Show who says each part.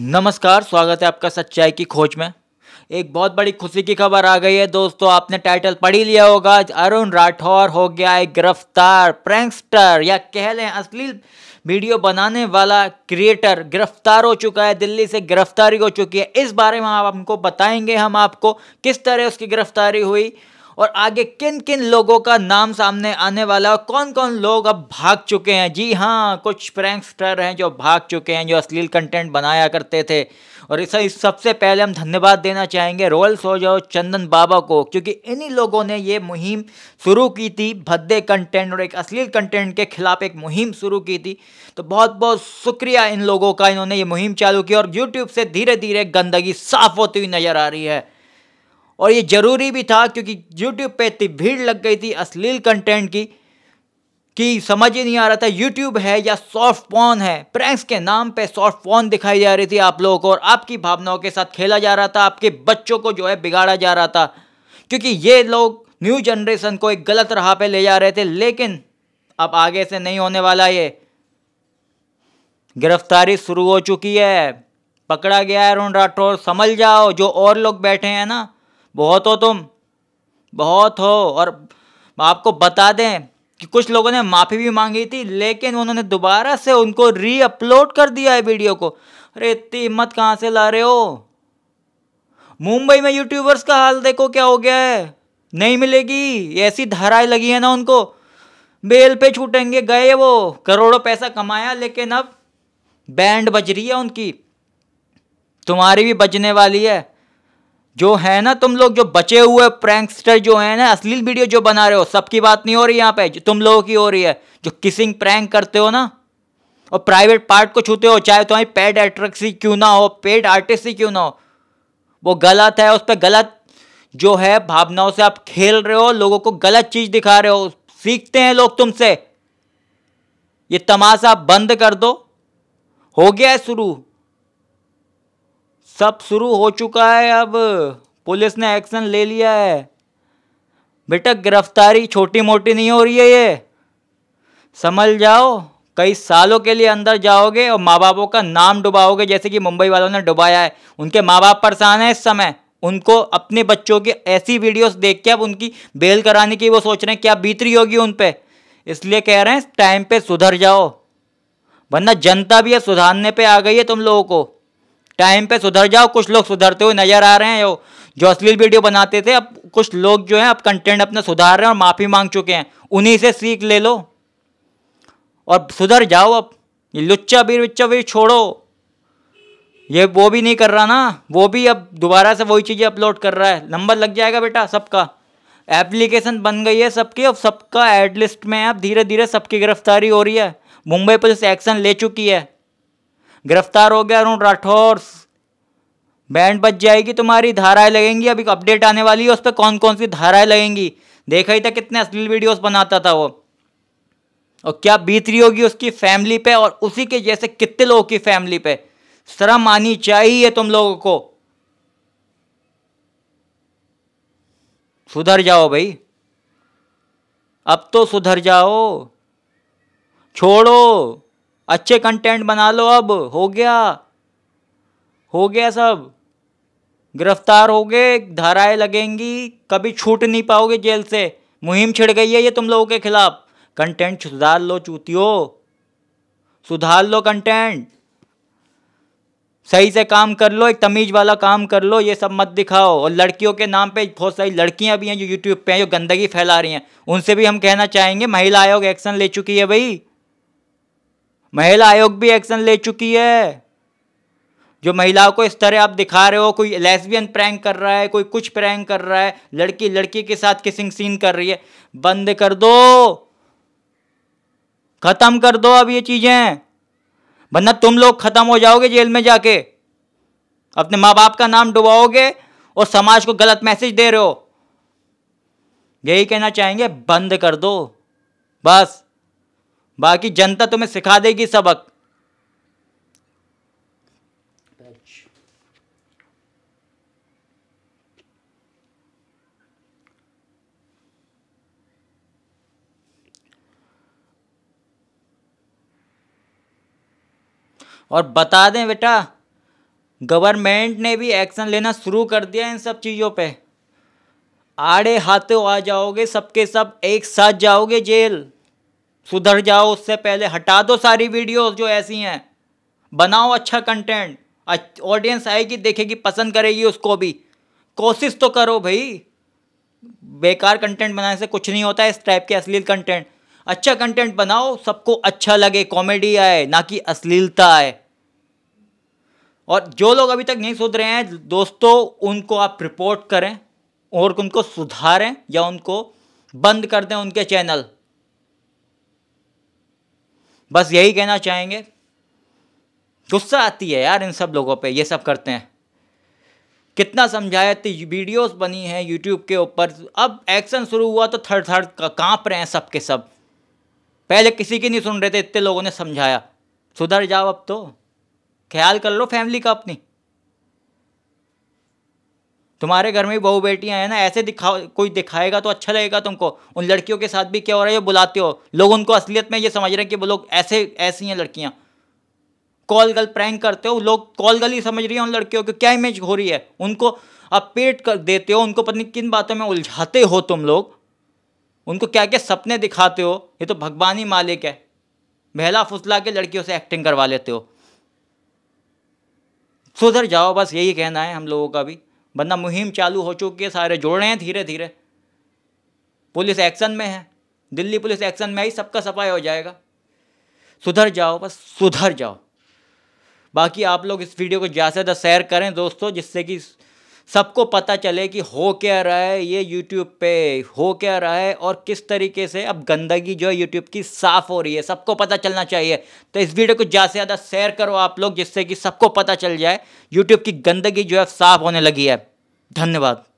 Speaker 1: नमस्कार स्वागत है आपका सच्चाई की खोज में एक बहुत बड़ी खुशी की खबर आ गई है दोस्तों आपने टाइटल पढ़ ही लिया होगा अरुण राठौर हो गया है गिरफ्तार प्रैंकस्टर या कह लें अश्लील वीडियो बनाने वाला क्रिएटर गिरफ्तार हो चुका है दिल्ली से गिरफ्तारी हो चुकी है इस बारे में आप हमको बताएंगे हम आपको किस तरह उसकी गिरफ्तारी हुई और आगे किन किन लोगों का नाम सामने आने वाला और कौन कौन लोग अब भाग चुके हैं जी हाँ कुछ प्रैंकस्टर हैं जो भाग चुके हैं जो अश्लील कंटेंट बनाया करते थे और इस, इस सबसे पहले हम धन्यवाद देना चाहेंगे रोयल सोजा और चंदन बाबा को क्योंकि इन्हीं लोगों ने ये मुहिम शुरू की थी भद्दे कंटेंट और एक अश्लील कंटेंट के खिलाफ एक मुहिम शुरू की थी तो बहुत बहुत शुक्रिया इन लोगों का इन्होंने ये मुहिम चालू की और यूट्यूब से धीरे धीरे गंदगी साफ होती हुई नज़र आ रही है और ये ज़रूरी भी था क्योंकि यूट्यूब पे इतनी भीड़ लग गई थी अश्लील कंटेंट की कि समझ ही नहीं आ रहा था यूट्यूब है या सॉफ्ट फोन है प्रैंक्स के नाम पे सॉफ्ट फोन दिखाई जा रही थी आप लोगों को और आपकी भावनाओं के साथ खेला जा रहा था आपके बच्चों को जो है बिगाड़ा जा रहा था क्योंकि ये लोग न्यू जनरेशन को एक गलत राह पे ले जा रहे थे लेकिन अब आगे से नहीं होने वाला ये गिरफ्तारी शुरू हो चुकी है पकड़ा गया है अरुण राठौर समझ जाओ जो और लोग बैठे हैं ना बहुत हो तुम बहुत हो और आपको बता दें कि कुछ लोगों ने माफ़ी भी मांगी थी लेकिन उन्होंने दोबारा से उनको री अपलोड कर दिया है वीडियो को अरे इतनी हिम्मत कहाँ से ला रहे हो मुंबई में यूट्यूबर्स का हाल देखो क्या हो गया है नहीं मिलेगी ऐसी धाराएं लगी है ना उनको बेल पे छूटेंगे गए वो करोड़ों पैसा कमाया लेकिन अब बैंड बज रही है उनकी तुम्हारी भी बजने वाली है जो है ना तुम लोग जो बचे हुए प्रैंकस्टर जो है ना असली वीडियो जो बना रहे हो सबकी बात नहीं हो रही यहाँ पे जो तुम लोगों की हो रही है जो किसिंग प्रैंक करते हो ना और प्राइवेट पार्ट को छूते हो चाहे तुम्हारी पेड एक्ट्रेस ही क्यों ना हो पेड आर्टिस्ट ही क्यों ना हो वो गलत है उस पर गलत जो है भावनाओं से आप खेल रहे हो लोगों को गलत चीज़ दिखा रहे हो सीखते हैं लोग तुमसे ये तमाशा बंद कर दो हो गया है शुरू सब शुरू हो चुका है अब पुलिस ने एक्शन ले लिया है बेटा गिरफ्तारी छोटी मोटी नहीं हो रही है ये समझ जाओ कई सालों के लिए अंदर जाओगे और माँ बापों का नाम डुबाओगे जैसे कि मुंबई वालों ने डुबाया है उनके माँ बाप परेशान हैं इस समय उनको अपने बच्चों की ऐसी वीडियोस देख के अब उनकी बेल कराने की वो सोच रहे हैं क्या बीत रही होगी उन पर इसलिए कह रहे हैं टाइम पर सुधर जाओ वरना जनता भी है सुधारने पर आ गई है तुम लोगों को टाइम पे सुधर जाओ कुछ लोग सुधरते हुए नजर आ रहे हैं यो जो अश्लील वीडियो बनाते थे अब कुछ लोग जो हैं अब कंटेंट अपना सुधार रहे हैं और माफ़ी मांग चुके हैं उन्हीं से सीख ले लो और सुधर जाओ अब ये लुच्चा भी लुच्चा भी छोड़ो ये वो भी नहीं कर रहा ना वो भी अब दोबारा से वही चीज़ें अपलोड कर रहा है नंबर लग जाएगा बेटा सबका एप्लीकेशन बन गई है सबकी अब सबका एड लिस्ट में अब धीरे धीरे सबकी गिरफ्तारी हो रही है मुंबई पुलिस एक्शन ले चुकी है गिरफ्तार हो गया अरुण राठौर बैंड बच जाएगी तुम्हारी धाराएं लगेंगी अभी अपडेट आने वाली है उस पर कौन कौन सी धाराएं लगेंगी देखा ही था कितने अश्लील वीडियोस बनाता था वो और क्या बीत रही होगी उसकी फैमिली पे और उसी के जैसे कितने लोगों की फैमिली पे शर्म आनी चाहिए तुम लोगों को सुधर जाओ भाई अब तो सुधर जाओ छोड़ो अच्छे कंटेंट बना लो अब हो गया हो गया सब गिरफ्तार हो गए धाराएं लगेंगी कभी छूट नहीं पाओगे जेल से मुहिम छिड़ गई है ये तुम लोगों के खिलाफ कंटेंट सुधार लो चूतियो सुधार लो कंटेंट सही से काम कर लो एक तमीज़ वाला काम कर लो ये सब मत दिखाओ और लड़कियों के नाम पे बहुत सारी लड़कियां भी हैं जो यूट्यूब पे हैं जो गंदगी फैला रही हैं उनसे भी हम कहना चाहेंगे महिला आयोग एक्शन ले चुकी है भाई महिला आयोग भी एक्शन ले चुकी है जो महिलाओं को इस तरह आप दिखा रहे हो कोई लेस्बियन प्रैंक कर रहा है कोई कुछ प्रैंक कर रहा है लड़की लड़की के साथ किसिंग सीन कर रही है बंद कर दो खत्म कर दो अब ये चीज़ें वरना तुम लोग खत्म हो जाओगे जेल में जाके अपने माँ बाप का नाम डुबाओगे और समाज को गलत मैसेज दे रहे हो यही कहना चाहेंगे बंद कर दो बस बाकी जनता तुम्हें सिखा देगी सबक और बता दें बेटा गवर्नमेंट ने भी एक्शन लेना शुरू कर दिया इन सब चीज़ों पे आड़े हाथों आ जाओगे सबके सब एक साथ जाओगे जेल सुधर जाओ उससे पहले हटा दो सारी वीडियोस जो ऐसी हैं बनाओ अच्छा कंटेंट ऑडियंस आएगी देखेगी पसंद करेगी उसको भी कोशिश तो करो भाई बेकार कंटेंट बनाने से कुछ नहीं होता है इस टाइप के अश्लील कंटेंट अच्छा कंटेंट बनाओ सबको अच्छा लगे कॉमेडी आए ना कि अश्लीलता आए और जो लोग अभी तक नहीं सुधरे हैं दोस्तों उनको आप रिपोर्ट करें और उनको सुधारें या उनको बंद कर दें उनके चैनल बस यही कहना चाहेंगे गुस्सा आती है यार इन सब लोगों पे ये सब करते हैं कितना समझाया थी वीडियोस बनी हैं यूट्यूब के ऊपर अब एक्शन शुरू हुआ तो थर्ड थर्ड का काँप रहे हैं सब के सब पहले किसी की नहीं सुन रहे थे इतने लोगों ने समझाया सुधर जाओ अब तो ख्याल कर लो फैमिली का अपनी तुम्हारे घर में भी बहू बेटियाँ हैं ना ऐसे दिखा कोई दिखाएगा तो अच्छा लगेगा तुमको उन लड़कियों के साथ भी क्या हो रहा है ये बुलाते हो लोग उनको असलियत में ये समझ रहे हैं कि वो लोग ऐसे ऐसी हैं लड़कियाँ कॉल गल प्रैंक करते हो लोग कॉल गल ही समझ रही है उन लड़कियों की क्या इमेज हो रही है उनको आप पेट कर देते हो उनको पत्नी किन बातों में उलझाते हो तुम लोग उनको क्या क्या सपने दिखाते हो ये तो भगवान ही मालिक है बहला फुसला के लड़कियों से एक्टिंग करवा लेते हो सुधर जाओ बस यही कहना है हम लोगों का भी बंदा मुहिम चालू हो चुकी है सारे जोड़ रहे हैं धीरे धीरे पुलिस एक्शन में है दिल्ली पुलिस एक्शन में ही सबका सफाई हो जाएगा सुधर जाओ बस सुधर जाओ बाकी आप लोग इस वीडियो को ज़्यादा से ज़्यादा शेयर करें दोस्तों जिससे कि सबको पता चले कि हो क्या रहा है ये यूट्यूब पे हो क्या रहा है और किस तरीके से अब गंदगी जो है यूट्यूब की साफ़ हो रही है सबको पता चलना चाहिए तो इस वीडियो को ज़्यादा से ज़्यादा शेयर करो आप लोग जिससे कि सबको पता चल जाए यूट्यूब की गंदगी जो है साफ़ होने लगी है धन्यवाद